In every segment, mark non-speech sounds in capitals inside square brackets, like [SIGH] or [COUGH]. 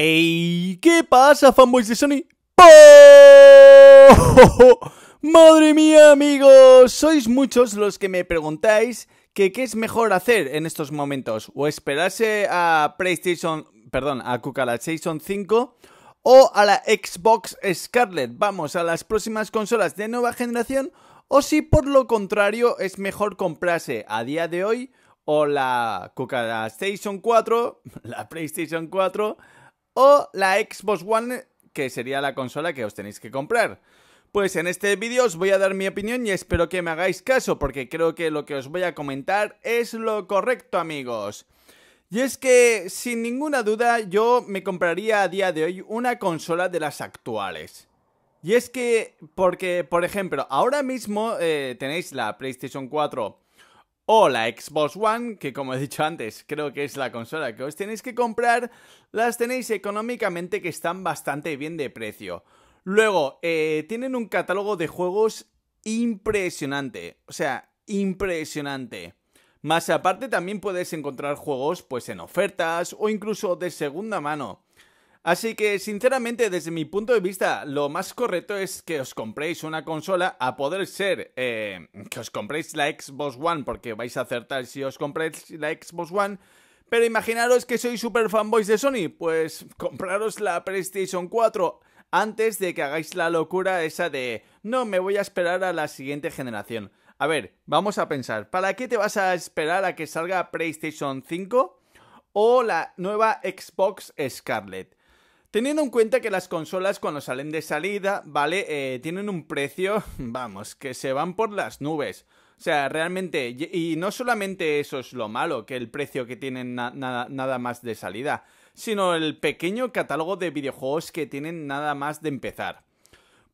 ¡Ey! ¿Qué pasa, fanboys de Sony? ¡Po! [LAUGHS] ¡Madre mía, amigos! Sois muchos los que me preguntáis que qué es mejor hacer en estos momentos, o esperarse a PlayStation, perdón, a PlayStation 5 o a la Xbox Scarlet, vamos, a las próximas consolas de nueva generación, o si por lo contrario es mejor comprarse a día de hoy o la PlayStation 4, [LAUGHS] la PlayStation 4 o la Xbox One, que sería la consola que os tenéis que comprar. Pues en este vídeo os voy a dar mi opinión y espero que me hagáis caso, porque creo que lo que os voy a comentar es lo correcto, amigos. Y es que, sin ninguna duda, yo me compraría a día de hoy una consola de las actuales. Y es que, porque, por ejemplo, ahora mismo eh, tenéis la PlayStation 4 o la Xbox One, que como he dicho antes, creo que es la consola que os tenéis que comprar, las tenéis económicamente que están bastante bien de precio. Luego, eh, tienen un catálogo de juegos impresionante, o sea, impresionante. Más aparte también puedes encontrar juegos pues en ofertas o incluso de segunda mano. Así que sinceramente desde mi punto de vista lo más correcto es que os compréis una consola a poder ser eh, que os compréis la Xbox One porque vais a acertar si os compréis la Xbox One. Pero imaginaros que sois super fanboys de Sony, pues compraros la PlayStation 4 antes de que hagáis la locura esa de no me voy a esperar a la siguiente generación. A ver, vamos a pensar, ¿para qué te vas a esperar a que salga PlayStation 5 o la nueva Xbox Scarlet? Teniendo en cuenta que las consolas cuando salen de salida, ¿vale? Eh, tienen un precio, [LAUGHS] vamos, que se van por las nubes. O sea, realmente, y no solamente eso es lo malo, que el precio que tienen nada más de salida, sino el pequeño catálogo de videojuegos que tienen nada más de empezar.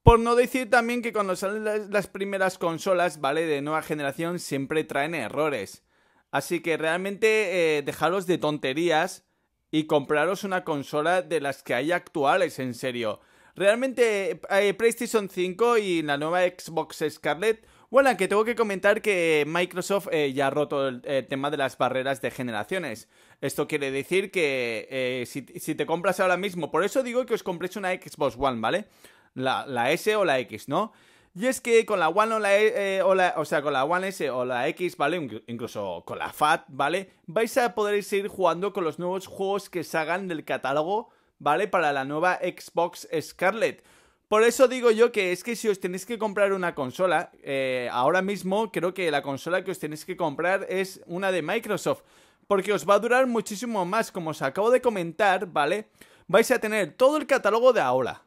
Por no decir también que cuando salen las, primeras consolas, ¿vale? De nueva generación siempre traen errores. Así que realmente eh, dejaros de tonterías y compraros una consola de las que hay actuales, en serio. Realmente eh, PlayStation 5 y la nueva Xbox Scarlet bueno, que tengo que comentar que Microsoft eh, ya ha roto el, tema de las barreras de generaciones. Esto quiere decir que eh, si, te compras ahora mismo, por eso digo que os compréis una Xbox One, ¿vale? La, la S o la X, ¿no? Y es que con la One e, eh, o la, o sea, con la One S o la X, ¿vale? Incluso con la Fat, ¿vale? Vais a poder seguir jugando con los nuevos juegos que salgan del catálogo, ¿vale? Para la nueva Xbox Scarlet. Por eso digo yo que es que si os tenéis que comprar una consola, eh, ahora mismo creo que la consola que os tenéis que comprar es una de Microsoft, porque os va a durar muchísimo más, como os acabo de comentar, ¿vale? Vais a tener todo el catálogo de ahora,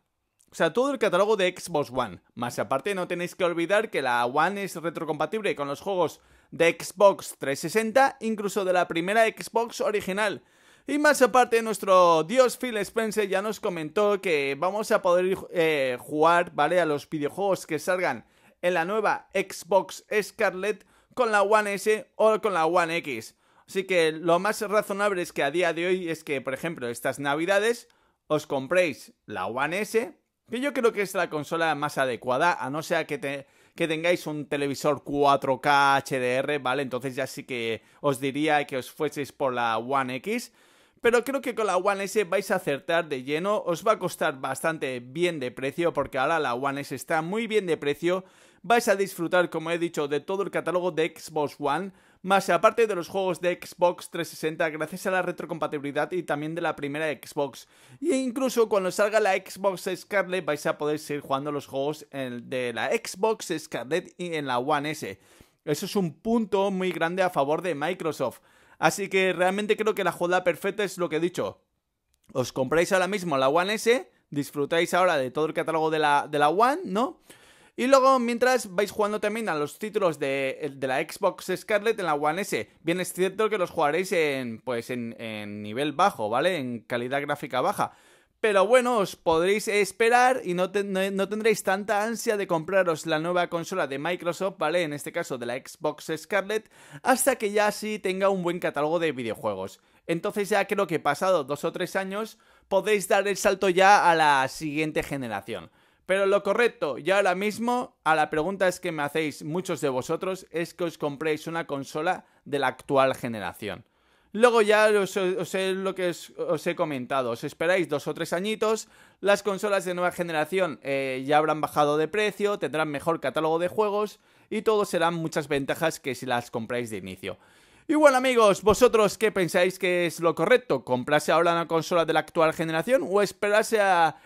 o sea, todo el catálogo de Xbox One. Más aparte, no tenéis que olvidar que la One es retrocompatible con los juegos de Xbox 360, incluso de la primera Xbox original. Y más aparte, nuestro dios Phil Spencer ya nos comentó que vamos a poder eh, jugar, ¿vale? A los videojuegos que salgan en la nueva Xbox Scarlett con la One S o con la One X. Así que lo más razonable es que a día de hoy es que, por ejemplo, estas navidades os compréis la One S, que yo creo que es la consola más adecuada, a no ser que, que tengáis un televisor 4K HDR, ¿vale? Entonces ya sí que os diría que os fueseis por la One X. Pero creo que con la One S vais a acertar de lleno, os va a costar bastante bien de precio porque ahora la One S está muy bien de precio, vais a disfrutar como he dicho de todo el catálogo de Xbox One, más aparte de los juegos de Xbox 360 gracias a la retrocompatibilidad y también de la primera Xbox. E incluso cuando salga la Xbox Scarlet, vais a poder seguir jugando los juegos de la Xbox Scarlet y en la One S. Eso es un punto muy grande a favor de Microsoft. Así que realmente creo que la jugada perfecta es lo que he dicho. Os compráis ahora mismo la One S, disfrutáis ahora de todo el catálogo de la, de la One, ¿no? Y luego, mientras vais jugando también a los títulos de, eh, la Xbox Scarlet en la One S. Bien es cierto que los jugaréis en, pues, en, nivel bajo, ¿vale? En calidad gráfica baja. Pero bueno, os podréis esperar y no, tendréis tanta ansia de compraros la nueva consola de Microsoft, ¿vale? En este caso de la Xbox Scarlet, hasta que ya sí tenga un buen catálogo de videojuegos. Entonces ya creo que pasado dos o tres años podéis dar el salto ya a la siguiente generación. Pero lo correcto, y ahora mismo, a la pregunta es que me hacéis muchos de vosotros, es que os compréis una consola de la actual generación. Luego ya os, he, lo que os, he comentado, os esperáis dos o tres añitos, las consolas de nueva generación eh, ya habrán bajado de precio, tendrán mejor catálogo de juegos y todo serán muchas ventajas que si las compráis de inicio. Y bueno amigos, ¿vosotros qué pensáis que es lo correcto? ¿Comprarse ahora una consola de la actual generación o esperarse a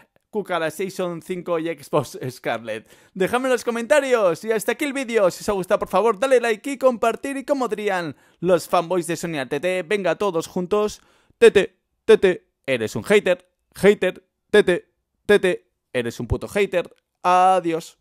Station 5 y Xbox Scarlet. déjame en los comentarios y hasta aquí el vídeo. Si os ha gustado, por favor, dale like y compartir. Y como dirían los fanboys de Sony TT, venga todos juntos. TT, TT, eres un hater. Hater, TT, TT, eres un puto hater. Adiós.